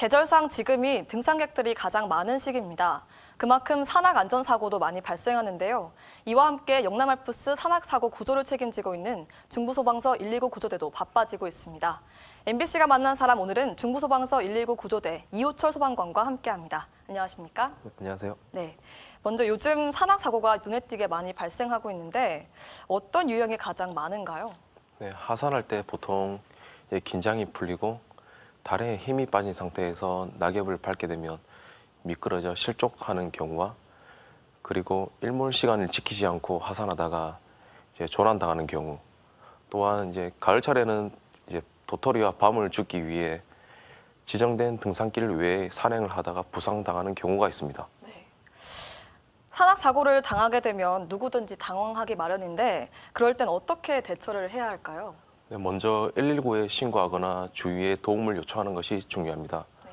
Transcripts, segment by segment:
계절상 지금이 등산객들이 가장 많은 시기입니다. 그만큼 산악 안전사고도 많이 발생하는데요. 이와 함께 영남알프스 산악사고 구조를 책임지고 있는 중부소방서 119 구조대도 바빠지고 있습니다. MBC가 만난 사람 오늘은 중부소방서 119 구조대 이호철 소방관과 함께합니다. 안녕하십니까? 네, 안녕하세요. 네. 먼저 요즘 산악사고가 눈에 띄게 많이 발생하고 있는데 어떤 유형이 가장 많은가요? 네, 하산할 때 보통 긴장이 풀리고 달에 힘이 빠진 상태에서 낙엽을 밟게 되면 미끄러져 실족하는 경우와 그리고 일몰 시간을 지키지 않고 하산하다가 이제 조난당하는 경우 또한 이제 가을철에는 이제 도토리와 밤을 죽기 위해 지정된 등산길 외에 산행을 하다가 부상당하는 경우가 있습니다. 네. 산악 사고를 당하게 되면 누구든지 당황하기 마련인데 그럴 땐 어떻게 대처를 해야 할까요? 네, 먼저 119에 신고하거나 주위에 도움을 요청하는 것이 중요합니다. 네.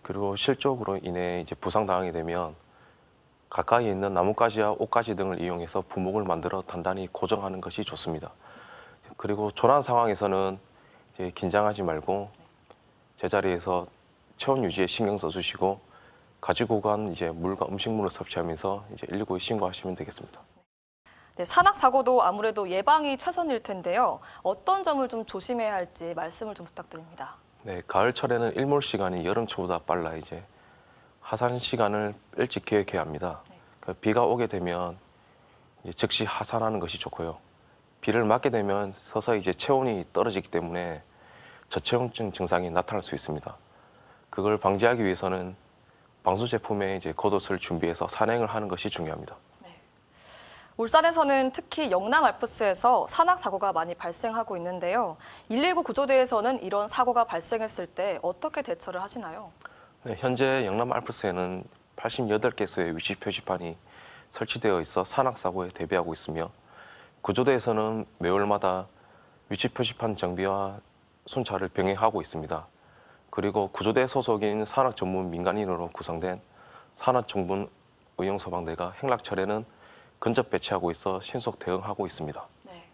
그리고 실적으로 인해 이제 부상당하게 되면 가까이 있는 나뭇가지와 옷가지 등을 이용해서 부목을 만들어 단단히 고정하는 것이 좋습니다. 그리고 조난 상황에서는 이제 긴장하지 말고 제자리에서 체온 유지에 신경 써주시고 가지고 간 이제 물과 음식물을 섭취하면서 이제 119에 신고하시면 되겠습니다. 네, 산악 사고도 아무래도 예방이 최선일 텐데요. 어떤 점을 좀 조심해야 할지 말씀을 좀 부탁드립니다. 네, 가을철에는 일몰 시간이 여름철보다 빨라 이제 하산 시간을 일찍 계획해야 합니다. 네. 그러니까 비가 오게 되면 즉시 하산하는 것이 좋고요. 비를 맞게 되면 서서히 이제 체온이 떨어지기 때문에 저체온증 증상이 나타날 수 있습니다. 그걸 방지하기 위해서는 방수 제품에 이제 겉옷을 준비해서 산행을 하는 것이 중요합니다. 울산에서는 특히 영남 알프스에서 산악 사고가 많이 발생하고 있는데요. 119 구조대에서는 이런 사고가 발생했을 때 어떻게 대처를 하시나요? 네, 현재 영남 알프스에는 88개소의 위치 표지판이 설치되어 있어 산악 사고에 대비하고 있으며 구조대에서는 매월마다 위치 표지판 정비와 순찰을 병행하고 있습니다. 그리고 구조대 소속인 산악 전문 민간인으로 구성된 산악 정문 의용소방대가 행락철에는 근접 배치하고 있어 신속 대응하고 있습니다. 네.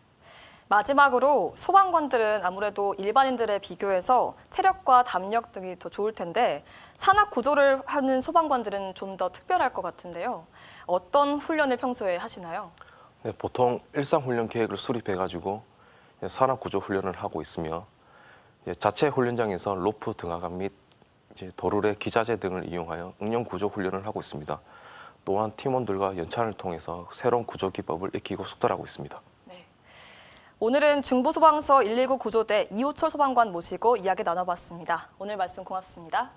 마지막으로 소방관들은 아무래도 일반인들에 비교해서 체력과 담력 등이 더 좋을 텐데 산악 구조를 하는 소방관들은 좀 더 특별할 것 같은데요. 어떤 훈련을 평소에 하시나요? 네, 보통 일상 훈련 계획을 수립해 가지고 산악 구조 훈련을 하고 있으며 자체 훈련장에서 로프 등하감 및 도르래 기자재 등을 이용하여 응용 구조 훈련을 하고 있습니다. 또한 팀원들과 연찬을 통해서 새로운 구조 기법을 익히고 숙달하고 있습니다. 네. 오늘은 중부소방서 119 구조대 이호철 소방관 모시고 이야기 나눠봤습니다. 오늘 말씀 고맙습니다.